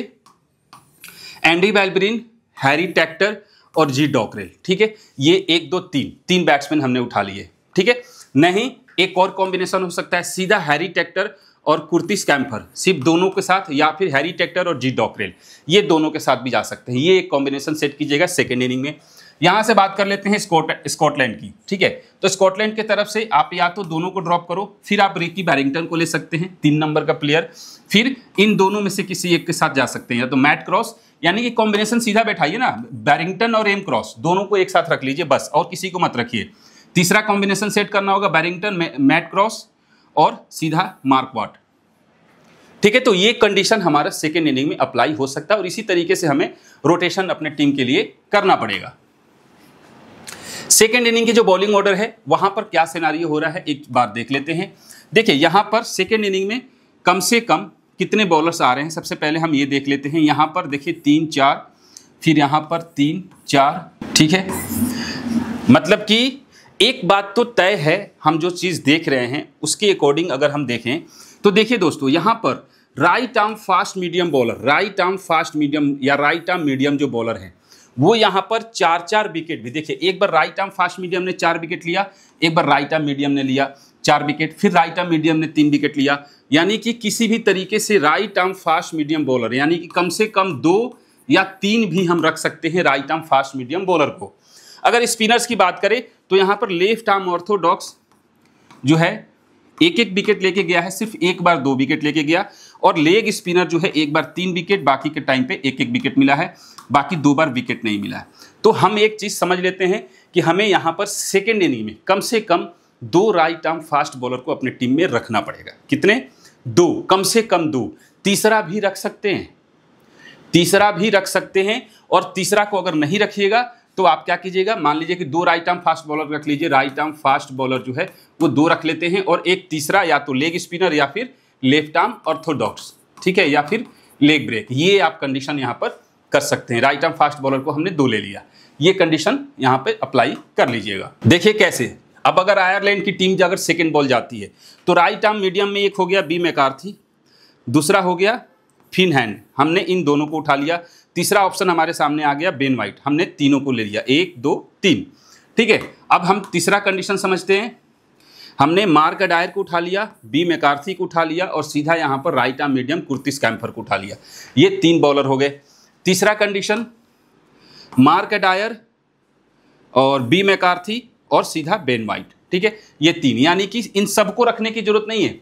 एंड्री बैलब्रीन हैरी टैक्टर और जी डॉकरेल ठीक है ये एक दो तीन तीन बैट्समैन हमने उठा लिए ठीक है नहीं एक और कॉम्बिनेशन हो सकता है सीधा हैरी टैक्टर और कुर्तिस स्कैम्पर सिर्फ दोनों के साथ या फिर हैरी टैक्टर और जी डॉकरेल ये दोनों के साथ भी जा सकते हैं ये एक कॉम्बिनेशन सेट कीजिएगा सेकेंड इनिंग में यहां से बात कर लेते हैं स्कॉटलैंड की ठीक है तो स्कॉटलैंड की तरफ से आप या तो दोनों को ड्रॉप करो फिर आप रिकी बैरिंगटन को ले सकते हैं तीन नंबर का प्लेयर फिर इन दोनों में से किसी एक के साथ जा सकते हैं या तो मैट क्रॉस यानी कि कॉम्बिनेशन सीधा बैठाइए ना बैरिंगटन और एम क्रॉस दोनों को एक साथ रख लीजिए बस और किसी को मत रखिए तीसरा कॉम्बिनेशन सेट करना होगा बैरिंगटन मैट क्रॉस और सीधा मार्कवाट ठीक है तो ये कंडीशन हमारा सेकेंड इनिंग में अप्लाई हो सकता है और इसी तरीके से हमें रोटेशन अपने टीम के लिए करना पड़ेगा सेकेंड इनिंग की जो बॉलिंग ऑर्डर है वहां पर क्या सिनारी हो रहा है एक बार देख लेते हैं देखिए यहाँ पर सेकेंड इनिंग में कम से कम कितने बॉलर्स आ रहे हैं सबसे पहले हम ये देख लेते हैं यहाँ पर देखिए तीन चार फिर यहां पर तीन चार ठीक है मतलब कि एक बात तो तय है हम जो चीज़ देख रहे हैं उसके अकॉर्डिंग अगर हम देखें तो देखिए दोस्तों यहाँ पर right arm fast medium bowler right arm fast medium या राइट आर्म मीडियम जो बॉलर है वो यहाँ पर चार चार विकेट भी देखिए एक बार राइट आर्म फास्ट मीडियम ने चार विकेट लिया एक बार राइट आर्म मीडियम ने लिया चार विकेट फिर राइट आर्म मीडियम ने तीन विकेट लिया यानी कि किसी भी तरीके से right arm fast medium bowler यानी कि कम से कम दो या तीन भी हम रख सकते हैं right arm fast medium bowler को अगर स्पिनर्स की बात करें तो यहाँ पर लेफ्ट आर्म ऑर्थोडॉक्स जो है एक एक विकेट लेके गया है सिर्फ एक बार दो विकेट लेके गया और लेग स्पिनर जो है एक बार तीन विकेट बाकी के टाइम पे एक एक विकेट मिला है बाकी दो बार विकेट नहीं मिला तो हम एक चीज़ समझ लेते हैं कि हमें यहाँ पर सेकेंड इनिंग में कम से कम दो राइट आर्म फास्ट बॉलर को अपने टीम में रखना पड़ेगा कितने दो कम से कम दो तीसरा भी रख सकते हैं तीसरा भी रख सकते हैं और तीसरा को अगर नहीं रखिएगा तो आप क्या कीजिएगा मान लीजिए कि दो राइट आर्म फास्ट बॉलर रख लीजिए राइट आर्म फास्ट बॉलर जो है वो दो रख लेते हैं और एक तीसरा या तो लेग स्पिनर या फिर लेफ्ट आर्म ऑर्थोडॉक्स ठीक है या फिर लेग ब्रेक ये आप कंडीशन यहाँ पर कर सकते हैं राइट आर्म फास्ट बॉलर को हमने दो ले लिया ये कंडीशन यहाँ पे अप्लाई कर लीजिएगा देखिए कैसे अब अगर आयरलैंड की टीम अगर सेकेंड बॉल जाती है तो राइट आर्म मीडियम में एक हो गया बी मेकार दूसरा हो गया फिन हैंड हमने इन दोनों को उठा लिया तीसरा ऑप्शन हमारे सामने आ गया बेन वाइट हमने तीनों को ले लिया एक दो तीन ठीक है अब हम तीसरा कंडीशन समझते हैं हमने मार्क डायर को उठा लिया बी मेकार्थी को उठा लिया और सीधा यहां पर right arm medium Curtis Campher को उठा लिया ये तीन बॉलर हो गए तीसरा कंडीशन मार्क डायर और बी मैकार्थी और सीधा बेन वाइट ठीक है ये तीन यानी कि इन सबको रखने की जरूरत नहीं है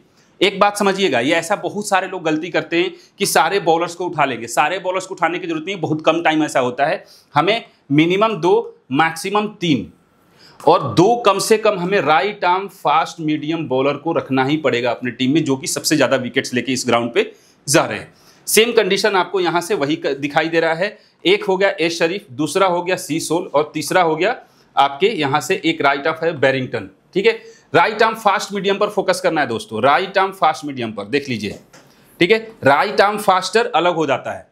एक बात समझिएगा ये ऐसा बहुत सारे लोग गलती करते हैं कि सारे बॉलर्स को उठा लेंगे सारे बॉलर्स को उठाने की जरूरत नहीं बहुत कम टाइम ऐसा होता है हमें मिनिमम दो मैक्सिमम तीन और दो कम से कम हमें right arm fast medium bowler को रखना ही पड़ेगा अपनी टीम में जो कि सबसे ज़्यादा विकेट्स लेके इस ग्राउंड पे जा रहे हैं सेम कंडीशन आपको यहाँ से वही दिखाई दे रहा है एक हो गया ए शरीफ दूसरा हो गया सी सोल और तीसरा हो गया आपके यहाँ से एक राइट ऑफ है बैरिंगटन ठीक है राइट आर्म फास्ट मीडियम पर फोकस करना है दोस्तों राइट आर्म फास्ट मीडियम पर देख लीजिए ठीक है राइट आर्म फास्टर अलग हो जाता है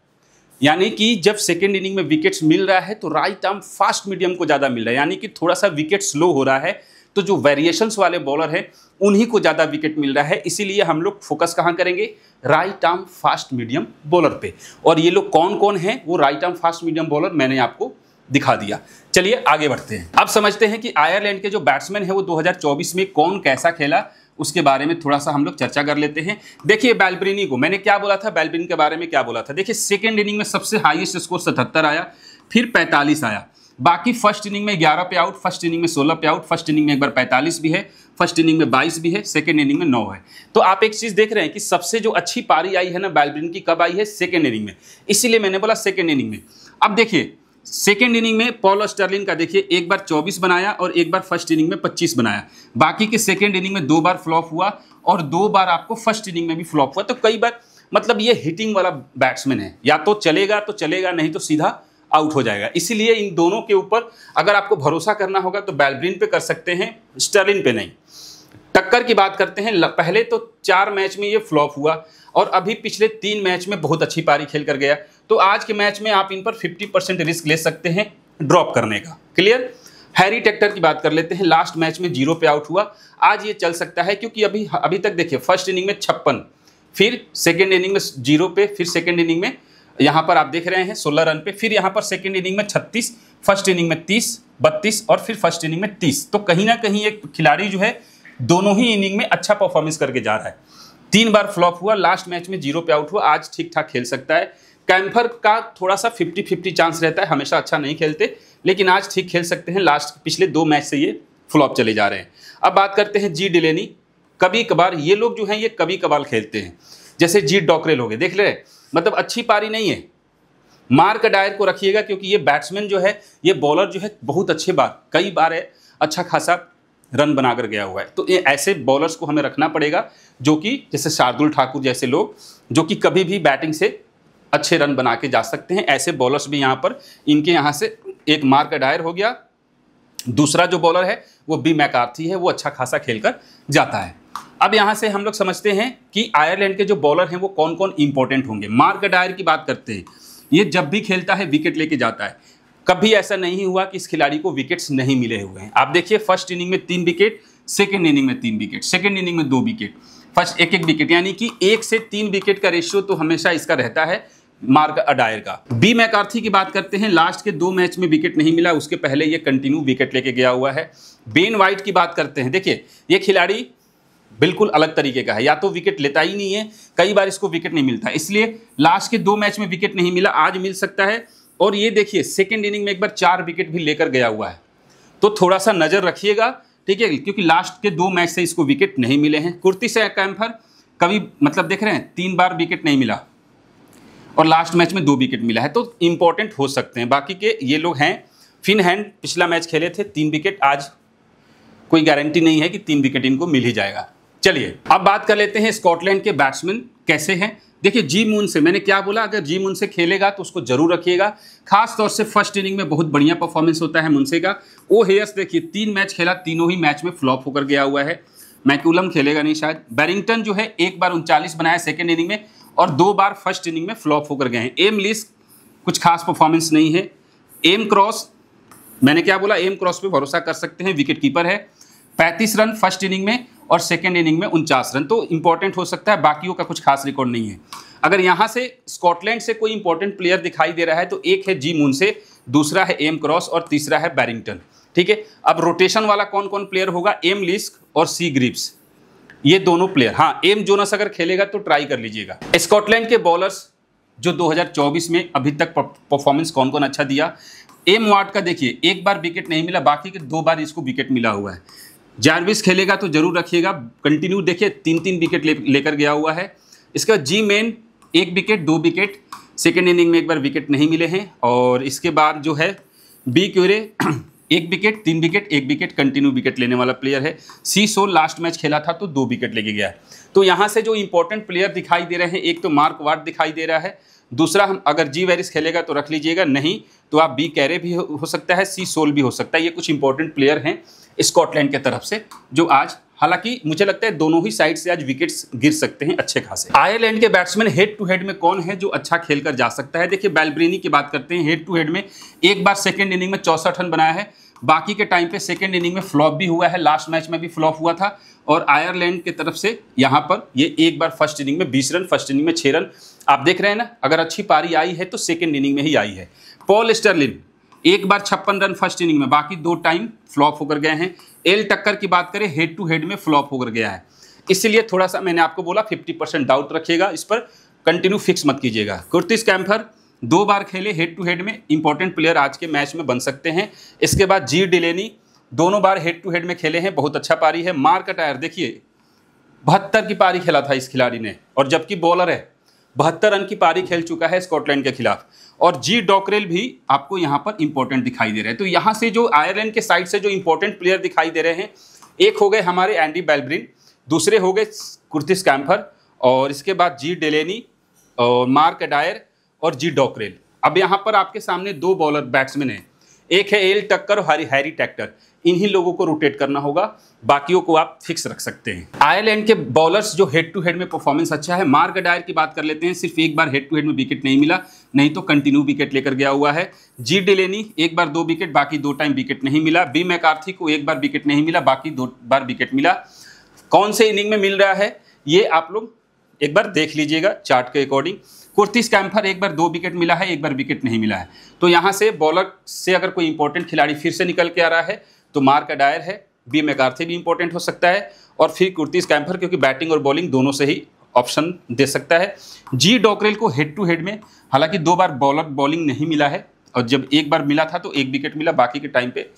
यानी कि जब सेकेंड इनिंग में विकेट्स मिल रहा है तो राइट आर्म फास्ट मीडियम को ज़्यादा मिल रहा है यानी कि थोड़ा सा विकेट स्लो हो रहा है तो जो वेरिएशंस वाले बॉलर हैं उन्हीं को ज़्यादा विकेट मिल रहा है इसीलिए हम लोग फोकस कहाँ करेंगे right arm fast medium bowler पे और ये लोग कौन कौन हैं वो right arm fast medium bowler मैंने आपको दिखा दिया चलिए आगे बढ़ते हैं अब समझते हैं कि आयरलैंड के जो बैट्समैन है वो 2024 में कौन कैसा खेला उसके बारे में थोड़ा सा हम लोग चर्चा कर लेते हैं देखिए बैलब्रिनी को मैंने क्या बोला था बैलब्रिन के बारे में क्या बोला था देखिए सेकेंड इनिंग में सबसे हाईएस्ट स्कोर सतहत्तर आया फिर पैंतालीस आया बाकी फर्स्ट इनिंग में ग्यारह पे आउट फर्स्ट इनिंग में सोलह पे आउट फर्स्ट इनिंग में एक बार पैंतालीस भी है फर्स्ट इनिंग में 22 भी है सेकेंड इनिंग में 9 है तो आप एक चीज़ देख रहे हैं कि सबसे जो अच्छी पारी आई है ना बैलब्रिन की कब आई है सेकेंड इनिंग में इसीलिए मैंने बोला सेकेंड इनिंग में अब देखिए सेकेंड इनिंग में पॉल स्टर्लिन का देखिए एक बार 24 बनाया और एक बार फर्स्ट इनिंग में 25 बनाया बाकी के सेकेंड इनिंग में दो बार फ्लॉप हुआ और दो बार आपको फर्स्ट इनिंग में भी फ्लॉप हुआ तो कई बार मतलब ये हिटिंग वाला बैट्समैन है या तो चलेगा तो चलेगा नहीं तो सीधा आउट हो जाएगा इसीलिए इन दोनों के ऊपर अगर आपको भरोसा करना होगा तो बैलब्रिन पे कर सकते हैं स्टर्लिन पे नहीं टक्कर की बात करते हैं पहले तो चार मैच में ये फ्लॉप हुआ और अभी पिछले तीन मैच में बहुत अच्छी पारी खेल कर गया तो आज के मैच में आप इन पर 50 परसेंट रिस्क ले सकते हैं ड्रॉप करने का क्लियर हैरी टेक्टर की बात कर लेते हैं लास्ट मैच में जीरो पे आउट हुआ आज ये चल सकता है क्योंकि अभी अभी तक देखिए फर्स्ट इनिंग में छप्पन फिर सेकेंड इनिंग में जीरो पे फिर सेकेंड इनिंग में यहाँ पर आप देख रहे हैं सोलह रन पे फिर यहाँ पर सेकेंड इनिंग में छत्तीस फर्स्ट इनिंग में तीस बत्तीस और फिर फर्स्ट इनिंग में तीस तो कहीं ना कहीं एक खिलाड़ी जो है दोनों ही इनिंग में अच्छा परफॉर्मेंस करके जा रहा है तीन बार फ्लॉप हुआ लास्ट मैच में जीरो पे आउट हुआ आज ठीक ठाक खेल सकता है कैम्फर का थोड़ा सा फिफ्टी फिफ्टी चांस रहता है हमेशा अच्छा नहीं खेलते लेकिन आज ठीक खेल सकते हैं लास्ट पिछले दो मैच से ये फ्लॉप चले जा रहे हैं अब बात करते हैं जी डिलेनी कभी कभार ये लोग जो हैं ये कभी कभार खेलते हैं जैसे जी डॉकरेल हो गए देख ले रहे मतलब अच्छी पारी नहीं है मार्क डायर को रखिएगा क्योंकि ये बैट्समैन जो है ये बॉलर जो है बहुत अच्छे बार कई बार है अच्छा खासा रन बनाकर गया हुआ है तो ये ऐसे बॉलर्स को हमें रखना पड़ेगा जो कि जैसे शार्दुल ठाकुर जैसे लोग जो कि कभी भी बैटिंग से अच्छे रन बना के जा सकते हैं ऐसे बॉलर्स भी यहाँ पर इनके यहाँ से एक मार्क डायर हो गया दूसरा जो बॉलर है वो बी मैकार्थी है वो अच्छा खासा खेल कर जाता है अब यहां से हम लोग समझते हैं कि आयरलैंड के जो बॉलर हैं वो कौन कौन इंपॉर्टेंट होंगे मार्क डायर की बात करते हैं ये जब भी खेलता है विकेट लेके जाता है कभी ऐसा नहीं हुआ कि इस खिलाड़ी को विकेट्स नहीं मिले हुए हैं आप देखिए फर्स्ट इनिंग में तीन विकेट सेकेंड इनिंग में तीन विकेट सेकेंड इनिंग में दो विकेट फर्स्ट एक एक विकेट यानी कि एक से तीन विकेट का रेशियो तो हमेशा इसका रहता है मार्क अडायर का बी मैकार्थी की बात करते हैं लास्ट के दो मैच में विकेट नहीं मिला उसके पहले ये कंटिन्यू विकेट लेके गया हुआ है बेन वाइट की बात करते हैं देखिए ये खिलाड़ी बिल्कुल अलग तरीके का है या तो विकेट लेता ही नहीं है कई बार इसको विकेट नहीं मिलता इसलिए लास्ट के दो मैच में विकेट नहीं मिला आज मिल सकता है और ये देखिए सेकेंड इनिंग में एक बार चार विकेट भी लेकर गया हुआ है तो थोड़ा सा नज़र रखिएगा ठीक है क्योंकि लास्ट के दो मैच से इसको विकेट नहीं मिले हैं कुर्ती से कैम्फर कभी मतलब देख रहे हैं तीन बार विकेट नहीं मिला और लास्ट मैच में दो विकेट मिला है तो इम्पोर्टेंट हो सकते हैं बाकी के ये लोग हैं फिन हैंड पिछला मैच खेले थे तीन विकेट आज कोई गारंटी नहीं है कि तीन विकेट इनको मिल ही जाएगा चलिए अब बात कर लेते हैं स्कॉटलैंड के बैट्समैन कैसे हैं देखिए जी मून से मैंने क्या बोला अगर जी मून से खेलेगा तो उसको जरूर रखिएगा खास तौर से फर्स्ट इनिंग में बहुत बढ़िया परफॉर्मेंस होता है मुनसे का ओ हेयर्स देखिए तीन मैच खेला तीनों ही मैच में फ्लॉप होकर गया हुआ है मैकुलम खेलेगा नहीं शायद बैरिंगटन जो है एक बार उनचालीस बनाया सेकेंड इनिंग में और दो बार फर्स्ट इनिंग में फ्लॉप होकर गए हैं एम लिस कुछ खास परफॉर्मेंस नहीं है एम क्रॉस मैंने क्या बोला एम क्रॉस पर भरोसा कर सकते हैं विकेट कीपर है पैंतीस रन फर्स्ट इनिंग में और सेकेंड इनिंग में उनचास रन तो इंपॉर्टेंट हो सकता है बाकियों का कुछ खास रिकॉर्ड नहीं है अगर यहाँ से स्कॉटलैंड से कोई इंपॉर्टेंट प्लेयर दिखाई दे रहा है तो एक है जी मून से दूसरा है एम क्रॉस और तीसरा है बैरिंगटन ठीक है अब रोटेशन वाला कौन कौन प्लेयर होगा एम लिस्क और सी ग्रिप्स ये दोनों प्लेयर हाँ एम जोनस अगर खेलेगा तो ट्राई कर लीजिएगा स्कॉटलैंड के बॉलर्स जो 2024 में अभी तक परफॉर्मेंस कौन कौन अच्छा दिया एम वार्ड का देखिए एक बार विकेट नहीं मिला बाकी के दो बार इसको विकेट मिला हुआ है जारविस खेलेगा तो जरूर रखिएगा कंटिन्यू देखिए तीन तीन विकेट लेकर ले गया हुआ है इसके बाद जी मेन एक विकेट दो विकेट सेकेंड इनिंग में एक बार विकेट नहीं मिले हैं और इसके बाद जो है बी क्यूरे एक विकेट तीन विकेट एक विकेट कंटिन्यू विकेट लेने वाला प्लेयर है सी सो लास्ट मैच खेला था तो दो विकेट लेके गया है तो यहाँ से जो इंपॉर्टेंट प्लेयर दिखाई दे रहे हैं एक तो मार्क वार्ड दिखाई दे रहा है दूसरा हम अगर जी वेरिस खेलेगा तो रख लीजिएगा नहीं तो आप बी कैरे भी हो सकता है सी सोल भी हो सकता है ये कुछ इंपॉर्टेंट प्लेयर हैं स्कॉटलैंड के तरफ से जो आज हालांकि मुझे लगता है दोनों ही साइड से आज विकेट्स गिर सकते हैं अच्छे खासे आयरलैंड के बैट्समैन हेड टू हेड में कौन है जो अच्छा खेल कर जा सकता है देखिए बैलब्रेनी की बात करते हैं हेड टू हेड में एक बार सेकेंड इनिंग में चौसठ रन बनाया है बाकी के टाइम पे सेकेंड इनिंग में फ्लॉप भी हुआ है लास्ट मैच में भी फ्लॉप हुआ था और आयरलैंड की तरफ से यहाँ पर ये एक बार फर्स्ट इनिंग में बीस रन फर्स्ट इनिंग में छः रन आप देख रहे हैं ना अगर अच्छी पारी आई है तो सेकेंड इनिंग में ही आई है पॉल स्टर्लिन एक बार छप्पन रन फर्स्ट इनिंग में बाकी दो टाइम फ्लॉप होकर गए हैं एल टक्कर की बात करें हेड टू हेड में फ्लॉप होकर गया है इसलिए थोड़ा सा मैंने आपको बोला फिफ्टी परसेंट डाउट रखिएगा इस पर कंटिन्यू फिक्स मत कीजिएगा कुर्तिस कैम्फर दो बार खेले हेड टू हेड में इंपॉर्टेंट प्लेयर आज के मैच में बन सकते हैं इसके बाद जी डिलेनी दोनों बार हेड टू हेड में खेले हैं बहुत अच्छा पारी है मार्क अटायर देखिए बहत्तर की पारी खेला था इस खिलाड़ी ने और जबकि बॉलर है बहत्तर रन की पारी खेल चुका है स्कॉटलैंड के खिलाफ और जी डॉकरेल भी आपको यहाँ पर इंपॉर्टेंट दिखाई दे रहे हैं तो यहाँ से जो आयरलैंड के साइड से जो इंपॉर्टेंट प्लेयर दिखाई दे रहे हैं एक हो गए हमारे एंडी बेलब्रिन दूसरे हो गए कुर्तिस कैम्फर और इसके बाद जी डेलेनी और मार्क डायर और जी डॉकरेल अब यहाँ पर आपके सामने दो बॉलर बैट्समैन हैं एक है एल टक्कर और हरी हैरी टैक्टर इन्हीं लोगों को रोटेट करना होगा बाकियों को आप फिक्स रख सकते हैं आयरलैंड के बॉलर्स जो हेड टू हेड में परफॉर्मेंस अच्छा है मार्ग डायर की बात कर लेते हैं सिर्फ एक बार हेड टू हेड में विकेट नहीं मिला नहीं तो कंटिन्यू विकेट लेकर गया हुआ है जी डिलेनी एक बार दो विकेट बाकी दो टाइम विकेट नहीं मिला बी मैकार्थी को एक बार विकेट नहीं मिला बाकी दो बार विकेट मिला कौन से इनिंग में मिल रहा है ये आप लोग एक बार देख लीजिएगा चार्ट के अकॉर्डिंग कुर्तिस कैम्फर एक बार दो विकेट मिला है एक बार विकेट नहीं मिला है तो यहाँ से बॉलर से अगर कोई इंपॉर्टेंट खिलाड़ी फिर से निकल के आ रहा है तो मार्क अडायर है बी मैकार्थी भी इंपॉर्टेंट हो सकता है और फिर कुर्तीस कैम्फर क्योंकि बैटिंग और बॉलिंग दोनों से ही ऑप्शन दे सकता है जी डॉकरेल को हेड टू हेड में हालांकि दो बार बॉलर बॉलिंग नहीं मिला है और जब एक बार मिला था तो एक विकेट मिला बाकी के टाइम पे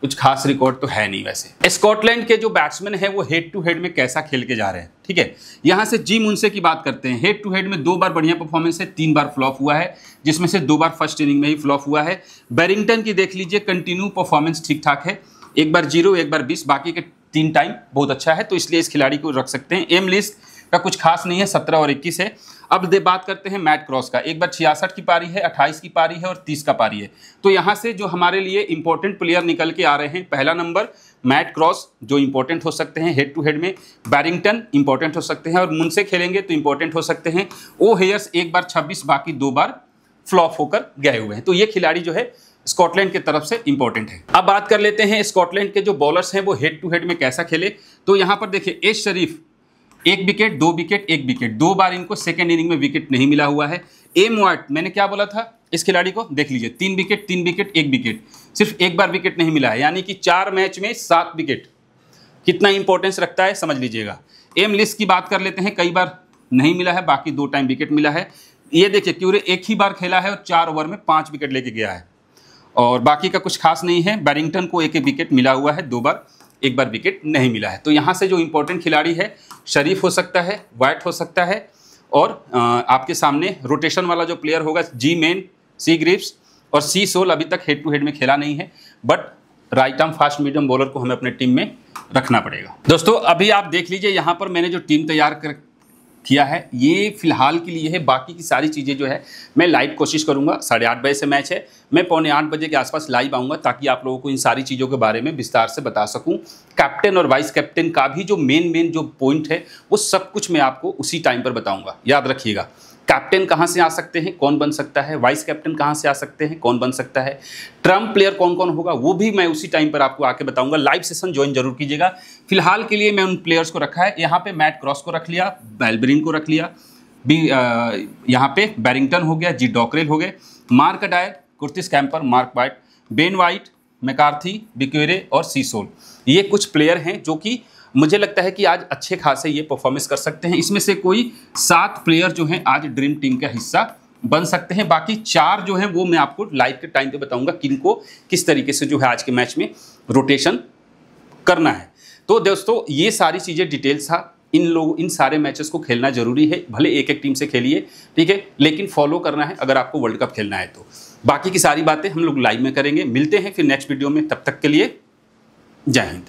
कुछ खास रिकॉर्ड तो है नहीं वैसे स्कॉटलैंड के जो बैट्समैन है वो हेड टू हेड में कैसा खेल के जा रहे हैं ठीक है यहाँ से जी मुंसे की बात करते हैं हेड टू हेड में दो बार बढ़िया परफॉर्मेंस है तीन बार फ्लॉप हुआ है जिसमें से दो बार फर्स्ट इनिंग में ही फ्लॉप हुआ है बैरिंगटन की देख लीजिए कंटिन्यू परफॉर्मेंस ठीक ठाक है एक बार जीरो एक बार बीस बाकी के तीन टाइम बहुत अच्छा है तो इसलिए इस खिलाड़ी को रख सकते हैं एम लिस्ट का कुछ खास नहीं है सत्रह और इक्कीस है अब दे बात करते हैं मैट क्रॉस का एक बार छियासठ की पारी है अट्ठाईस की पारी है और तीस का पारी है तो यहाँ से जो हमारे लिए इंपॉर्टेंट प्लेयर निकल के आ रहे हैं पहला नंबर मैट क्रॉस जो इंपॉर्टेंट हो सकते हैं हेड टू हेड में बैरिंगटन इंपॉर्टेंट हो सकते हैं और मुनसे खेलेंगे तो इंपॉर्टेंट हो सकते हैं ओ हेयर्स एक बार छब्बीस बाकी दो बार फ्लॉप होकर गए हुए हैं तो ये खिलाड़ी जो है स्कॉटलैंड के तरफ से इंपॉर्टेंट है अब बात कर लेते हैं स्कॉटलैंड के जो बॉलर्स हैं वो हेड टू हेड में कैसा खेले तो यहाँ पर देखिए एश शरीफ एक विकेट दो विकेट एक विकेट दो बार इनको सेकेंड इनिंग में विकेट नहीं मिला हुआ है एम वाट मैंने क्या बोला था इस खिलाड़ी को देख लीजिए तीन विकेट तीन विकेट एक विकेट सिर्फ एक बार विकेट नहीं मिला है यानी कि चार मैच में सात विकेट कितना इंपॉर्टेंस रखता है समझ लीजिएगा एम लिस्ट की बात कर लेते हैं कई बार नहीं मिला है बाकी दो टाइम विकेट मिला है ये देखिए क्यूरे एक ही बार खेला है और चार ओवर में पाँच विकेट लेके गया है और बाकी का कुछ खास नहीं है बैरिंगटन को एक एक विकेट मिला हुआ है दो बार एक बार विकेट नहीं मिला है तो यहाँ से जो इम्पोर्टेंट खिलाड़ी है शरीफ हो सकता है वाइट हो सकता है और आपके सामने रोटेशन वाला जो प्लेयर होगा जी मेन सी ग्रिप्स और सी सोल अभी तक हेड टू हेड में खेला नहीं है but right arm fast medium bowler को हमें अपने टीम में रखना पड़ेगा दोस्तों अभी आप देख लीजिए यहाँ पर मैंने जो टीम तैयार कर किया है ये फिलहाल के लिए है बाकी की सारी चीज़ें जो है मैं लाइव कोशिश करूंगा साढ़े आठ बजे से मैच है मैं पौने आठ बजे के आसपास लाइव आऊँगा ताकि आप लोगों को इन सारी चीज़ों के बारे में विस्तार से बता सकूँ कैप्टन और वाइस कैप्टन का भी जो मेन मेन जो पॉइंट है वो सब कुछ मैं आपको उसी टाइम पर बताऊँगा याद रखिएगा कैप्टन कहाँ से आ सकते हैं कौन बन सकता है वाइस कैप्टन कहाँ से आ सकते हैं कौन बन सकता है ट्रम्प प्लेयर कौन कौन होगा वो भी मैं उसी टाइम पर आपको आके बताऊंगा लाइव सेशन ज्वाइन जरूर कीजिएगा फिलहाल के लिए मैं उन प्लेयर्स को रखा है यहाँ पे मैट क्रॉस को रख लिया बैलबरिन को रख लिया बी यहाँ पे बैरिंगटन हो गया जी डॉकरेल हो गए Mark Adair Curtis Campher Mark White Ben White McCarthy बिक्वेरे और सीसोल ये कुछ प्लेयर हैं जो कि मुझे लगता है कि आज अच्छे खासे ये परफॉर्मेंस कर सकते हैं इसमें से कोई सात प्लेयर जो हैं आज ड्रीम टीम का हिस्सा बन सकते हैं बाकी चार जो हैं वो मैं आपको लाइव के टाइम पे बताऊंगा किन को किस तरीके से जो है आज के मैच में रोटेशन करना है तो दोस्तों ये सारी चीज़ें डिटेल्स था इन लोग इन सारे मैचेस को खेलना जरूरी है भले एक एक टीम से खेलिए ठीक है लेकिन फॉलो करना है अगर आपको वर्ल्ड कप खेलना है तो बाकी की सारी बातें हम लोग लाइव में करेंगे मिलते हैं फिर नेक्स्ट वीडियो में तब तक के लिए जय हिंद